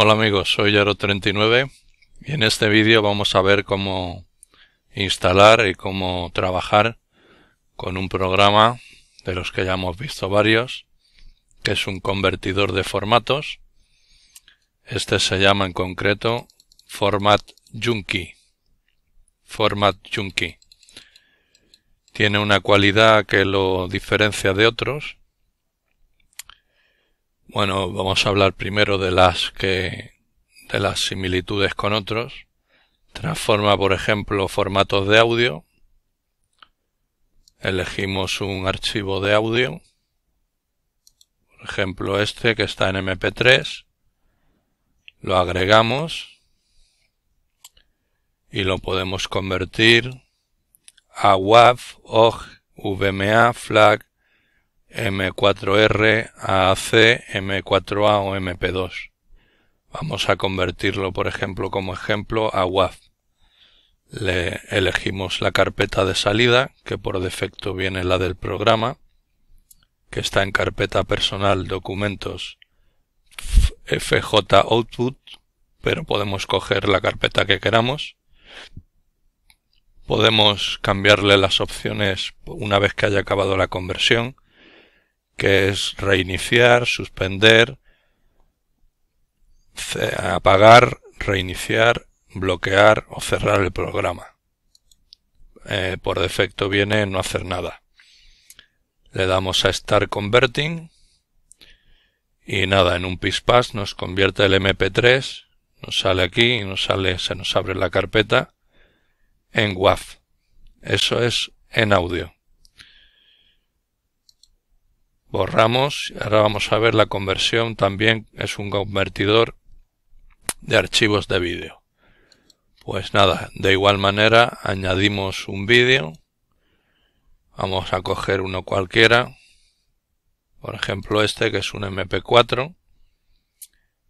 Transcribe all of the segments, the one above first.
Hola amigos, soy Yaro39 y en este vídeo vamos a ver cómo instalar y cómo trabajar con un programa de los que ya hemos visto varios, que es un convertidor de formatos. Este se llama en concreto Format Junkie. Format Junkie. Tiene una cualidad que lo diferencia de otros bueno, vamos a hablar primero de las que de las similitudes con otros. Transforma, por ejemplo, formatos de audio. Elegimos un archivo de audio. Por ejemplo, este que está en MP3. Lo agregamos y lo podemos convertir a WAV, og VMA, FLAC, M4R, AAC, M4A o MP2. Vamos a convertirlo, por ejemplo, como ejemplo a WAF. Le elegimos la carpeta de salida, que por defecto viene la del programa, que está en carpeta personal documentos FJ Output, pero podemos coger la carpeta que queramos. Podemos cambiarle las opciones una vez que haya acabado la conversión que es reiniciar, suspender, apagar, reiniciar, bloquear o cerrar el programa. Eh, por defecto viene no hacer nada. Le damos a Start Converting y nada, en un pispas nos convierte el MP3, nos sale aquí y nos sale, se nos abre la carpeta en WAV. Eso es en audio borramos, ahora vamos a ver la conversión, también es un convertidor de archivos de vídeo. Pues nada, de igual manera añadimos un vídeo, vamos a coger uno cualquiera, por ejemplo este que es un MP4,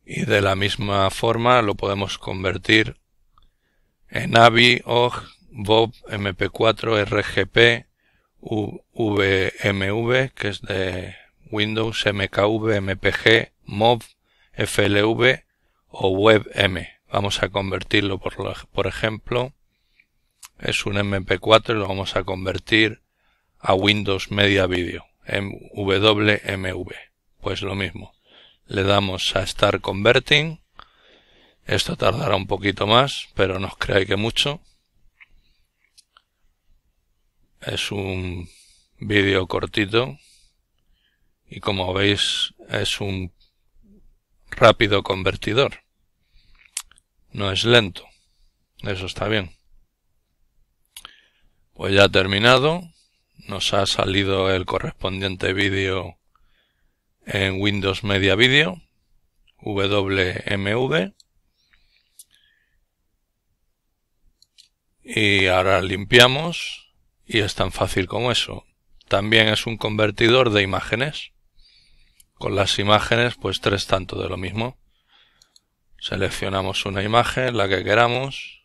y de la misma forma lo podemos convertir en AVI, OG, Bob, MP4, RGP, VMV, que es de Windows, MKV, MPG, MOV, FLV o WebM. Vamos a convertirlo, por, ejemplo, es un MP4 y lo vamos a convertir a Windows Media Video, WMV. Pues lo mismo. Le damos a Start Converting. Esto tardará un poquito más, pero no os creáis que mucho es un vídeo cortito y como veis es un rápido convertidor. No es lento. Eso está bien. Pues ya ha terminado. Nos ha salido el correspondiente vídeo en Windows Media Video, WMV. Y ahora limpiamos y es tan fácil como eso. También es un convertidor de imágenes. Con las imágenes, pues tres tanto de lo mismo. Seleccionamos una imagen, la que queramos.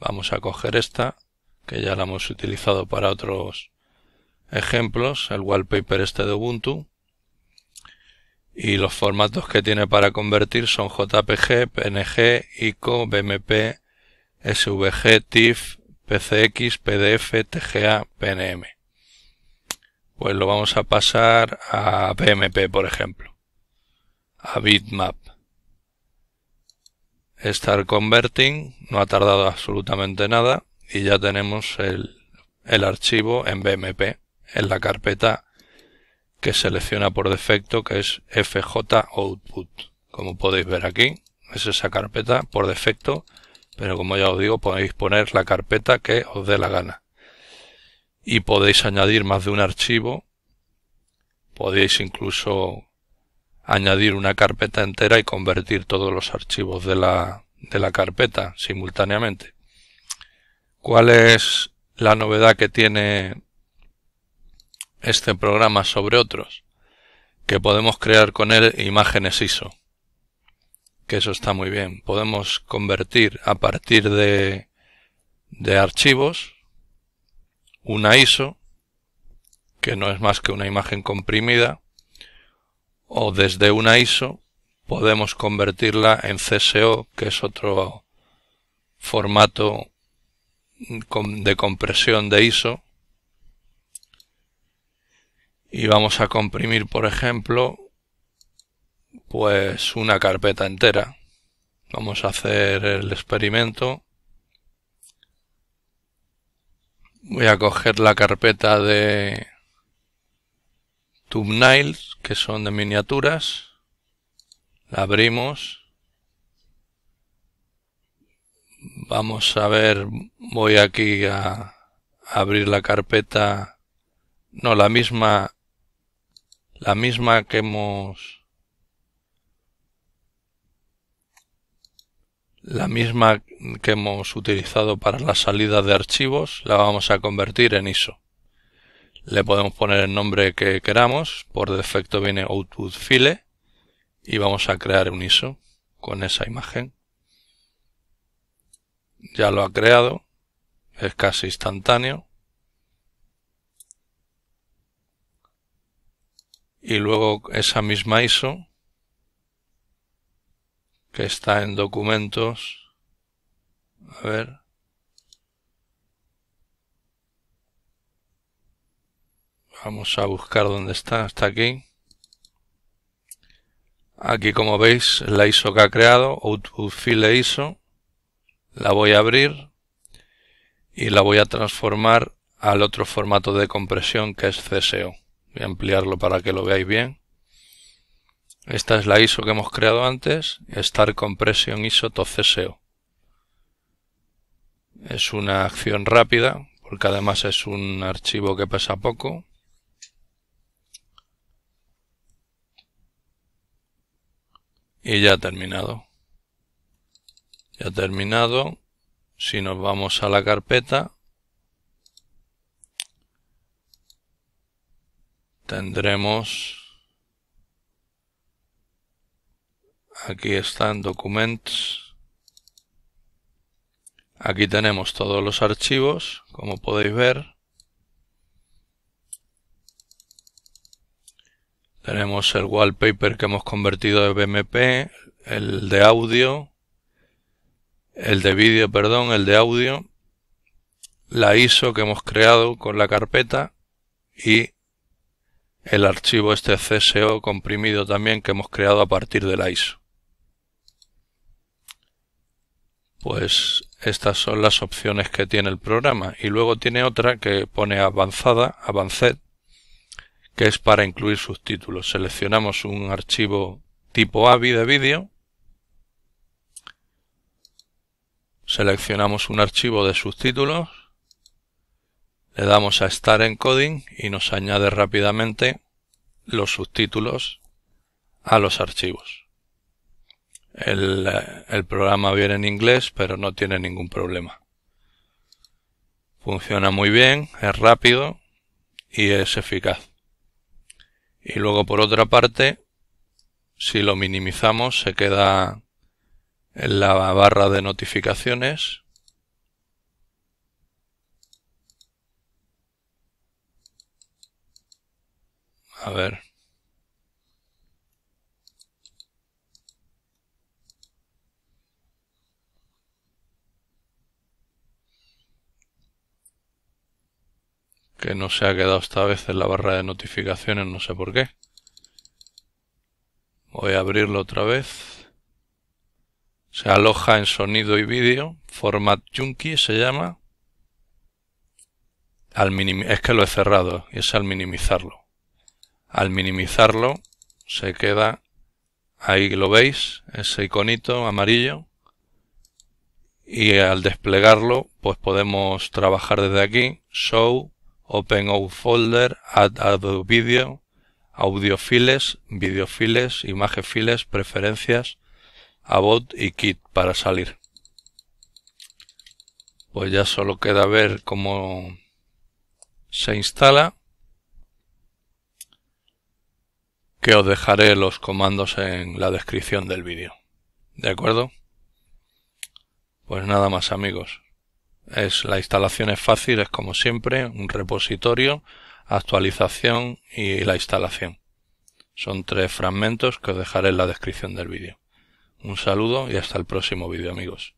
Vamos a coger esta, que ya la hemos utilizado para otros ejemplos, el wallpaper este de Ubuntu. Y los formatos que tiene para convertir son JPG, PNG, ICO, BMP, SVG, TIFF, PCX, PDF, TGA, PNM. Pues lo vamos a pasar a BMP, por ejemplo. A bitmap. Estar converting, no ha tardado absolutamente nada y ya tenemos el, el archivo en BMP, en la carpeta que selecciona por defecto que es FJ Output. Como podéis ver aquí, es esa carpeta por defecto pero como ya os digo, podéis poner la carpeta que os dé la gana. Y podéis añadir más de un archivo. Podéis incluso añadir una carpeta entera y convertir todos los archivos de la, de la carpeta simultáneamente. ¿Cuál es la novedad que tiene este programa sobre otros? Que podemos crear con él imágenes ISO que eso está muy bien. Podemos convertir a partir de, de archivos una ISO, que no es más que una imagen comprimida, o desde una ISO podemos convertirla en CSO, que es otro formato de compresión de ISO. Y vamos a comprimir, por ejemplo, pues una carpeta entera. Vamos a hacer el experimento. Voy a coger la carpeta de thumbnails, que son de miniaturas. La abrimos. Vamos a ver, voy aquí a abrir la carpeta. No, la misma, la misma que hemos la misma que hemos utilizado para la salida de archivos la vamos a convertir en ISO. Le podemos poner el nombre que queramos, por defecto viene output file y vamos a crear un ISO con esa imagen. Ya lo ha creado, es casi instantáneo. Y luego esa misma ISO que está en documentos. A ver. Vamos a buscar dónde está. Está aquí. Aquí como veis la ISO que ha creado, Output File ISO. La voy a abrir y la voy a transformar al otro formato de compresión que es CSO. Voy a ampliarlo para que lo veáis bien. Esta es la ISO que hemos creado antes, Star Compression ISO to Es una acción rápida, porque además es un archivo que pesa poco. Y ya ha terminado. Ya terminado. Si nos vamos a la carpeta, tendremos aquí están documentos aquí tenemos todos los archivos como podéis ver tenemos el wallpaper que hemos convertido de BMP el de audio el de vídeo perdón el de audio la ISO que hemos creado con la carpeta y el archivo este CSO comprimido también que hemos creado a partir de la ISO pues estas son las opciones que tiene el programa y luego tiene otra que pone avanzada, avanced, que es para incluir subtítulos. Seleccionamos un archivo tipo AVI de vídeo, seleccionamos un archivo de subtítulos, le damos a Start Encoding y nos añade rápidamente los subtítulos a los archivos. El, programa viene en inglés, pero no tiene ningún problema. Funciona muy bien, es rápido y es eficaz. Y luego por otra parte, si lo minimizamos, se queda en la barra de notificaciones A ver. que no se ha quedado esta vez en la barra de notificaciones, no sé por qué. Voy a abrirlo otra vez. Se aloja en sonido y vídeo. Format Junkie se llama. Al es que lo he cerrado y es al minimizarlo. Al minimizarlo se queda ahí lo veis, ese iconito amarillo. Y al desplegarlo pues podemos trabajar desde aquí. Show, Open all Folder, Add Adobe Video, files, Videofiles, files, Preferencias, About y Kit para salir. Pues ya solo queda ver cómo se instala. Que os dejaré los comandos en la descripción del vídeo. ¿De acuerdo? Pues nada más amigos. Es, la instalación es fácil, es como siempre, un repositorio, actualización y la instalación. Son tres fragmentos que os dejaré en la descripción del vídeo. Un saludo y hasta el próximo vídeo amigos.